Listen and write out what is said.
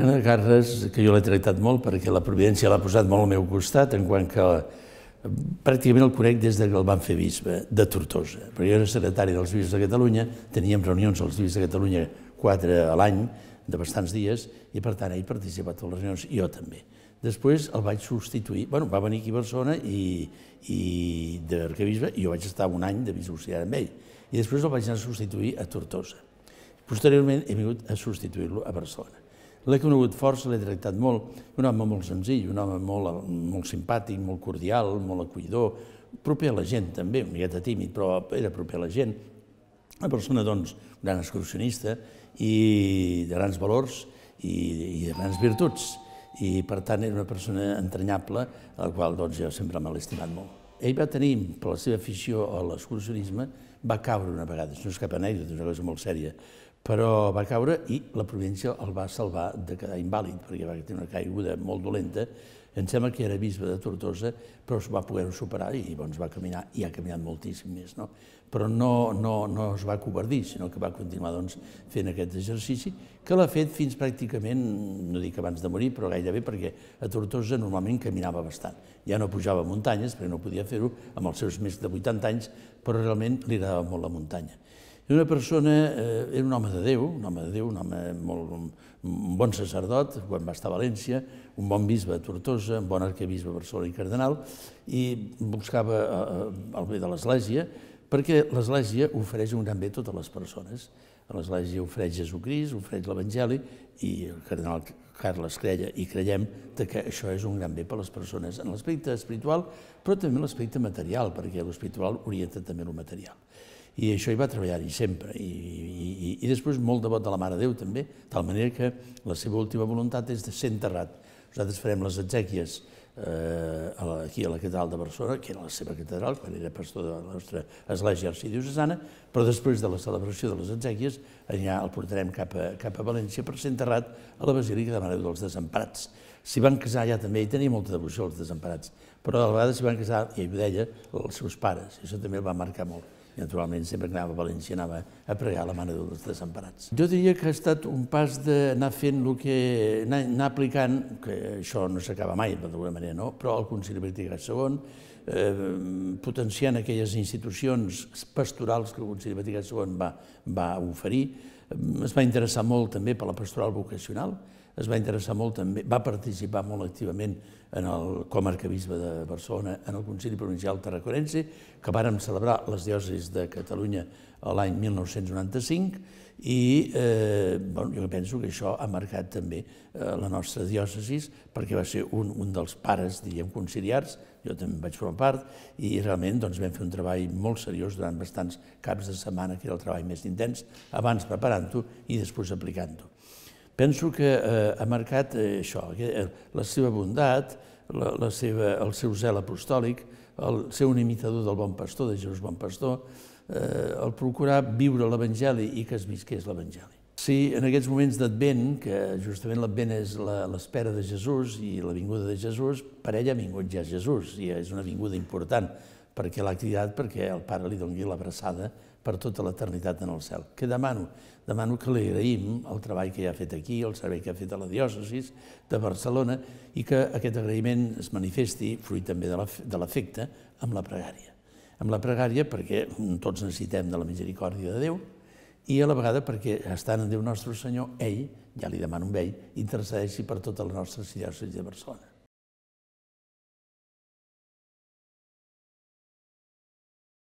Ana Carles, que jo l'he tractat molt perquè la Providència l'ha posat molt al meu costat, en quant que eh, pràcticament el conec des que el van fer bisbe de Tortosa. Però jo era secretari dels bisbes de Catalunya, teníem reunions als bisbes de Catalunya quatre a l'any, de bastants dies, i per tant ell participa a les reunions, i jo també. Després el vaig substituir, bueno, va venir aquí a Barcelona i, i d'arcabisbe, i jo vaig estar un any de bisbociar amb ell. I després el vaig anar a substituir a Tortosa. Posteriorment he vingut a substituir-lo a Barcelona. L'he conegut força, l'he tractat molt. Un home molt senzill, un home molt, molt simpàtic, molt cordial, molt acollidor, proper a la gent també, una miqueta tímid, però era proper a la gent. Una persona, doncs, gran excursionista i de grans valors i, i de grans virtuts. I, per tant, era una persona entranyable, a la qual doncs, jo sempre me l'he estimat molt. Ell va tenir, per la seva afició a l'excursionisme, va caure una vegada, això no és cap anèdota, és una cosa molt sèria, però va caure i la província el va salvar de quedar invàlid, perquè va tenir una caiguda molt dolenta. Em sembla que era bisbe de Tortosa, però es va poder superar i llavors va caminar, i ha caminat moltíssim més. No? Però no, no, no es va covardir, sinó que va continuar doncs, fent aquest exercici, que l'ha fet fins pràcticament, no dic abans de morir, però gairebé perquè a Tortosa normalment caminava bastant. Ja no pujava muntanyes, perquè no podia fer-ho amb els seus més de 80 anys, però realment li agradava molt la muntanya. I una persona, eh, era un home de Déu, un home de Déu, un home molt, un bon sacerdot, quan va estar a València, un bon bisbe a Tortosa, un bon arquebisbe a Barcelona i cardenal, i buscava eh, eh, el bé de l'Església, perquè l'Església ofereix un gran bé a totes les persones. L'Església ofereix Jesucrist, ofereix l'Evangeli, i el cardenal Carles creia i creiem que això és un gran bé per a les persones en l'aspecte espiritual, però també en l'aspecte material, perquè l'espiritual orienta també el material. I això hi va treballar-hi sempre. I, i, i després molt devot de la Mare Déu també, tal manera que la seva última voluntat és de ser enterrat. Nosaltres farem les exèquies eh, aquí a la catedral de Barcelona, que era la seva catedral, quan era pastor de la nostra església arxidiocesana, però després de la celebració de les exèquies allà el portarem cap a, cap a València per ser enterrat a la Basílica de Mare Déu dels Desemparats. S'hi van casar allà també, i tenia molta devoció als desemparats, però a la vegada s'hi van casar, i ho deia, els seus pares, i això també el va marcar molt naturalment sempre que anava a València anava a pregar la Mare de dels Desemparats. Jo diria que ha estat un pas d'anar fent el que... Anar, aplicant, que això no s'acaba mai, d'alguna manera, no? però el Concili Vaticat II, potenciant aquelles institucions pastorals que el Concili Vaticat II va, va oferir, es va interessar molt també per la pastoral vocacional, es va interessar molt també, va participar molt activament en el, com a arcabisbe de Barcelona en el Consell Provincial Terracorense, que vàrem celebrar les diòcesis de Catalunya l'any 1995, i eh, bueno, jo penso que això ha marcat també eh, la nostra diòcesis, perquè va ser un, un dels pares, diríem, conciliars, jo també vaig formar part, i realment doncs, vam fer un treball molt seriós durant bastants caps de setmana, que era el treball més intens, abans preparant-ho i després aplicant-ho. Penso que eh, ha marcat eh, això, que eh, la seva bondat, la, la seva, el seu zel apostòlic, el, ser un imitador del bon pastor, de Jesús bon pastor, eh, el procurar viure l'Evangeli i que es visqués l'Evangeli. Si en aquests moments d'advent, que justament l'advent és l'espera de Jesús i la vinguda de Jesús, per ell ha vingut ja Jesús i és una vinguda important perquè l'ha cridat perquè el pare li doni l'abraçada per tota l'eternitat en el cel. Què demano? Demano que li agraïm el treball que ja ha fet aquí, el servei que ha fet a la diòcesi de Barcelona i que aquest agraïment es manifesti, fruit també de l'afecte, amb la pregària. Amb la pregària perquè tots necessitem de la misericòrdia de Déu i a la vegada perquè estant en Déu nostre Senyor, ell, ja li demano un ell, intercedeixi per totes les nostres diòcesis de Barcelona.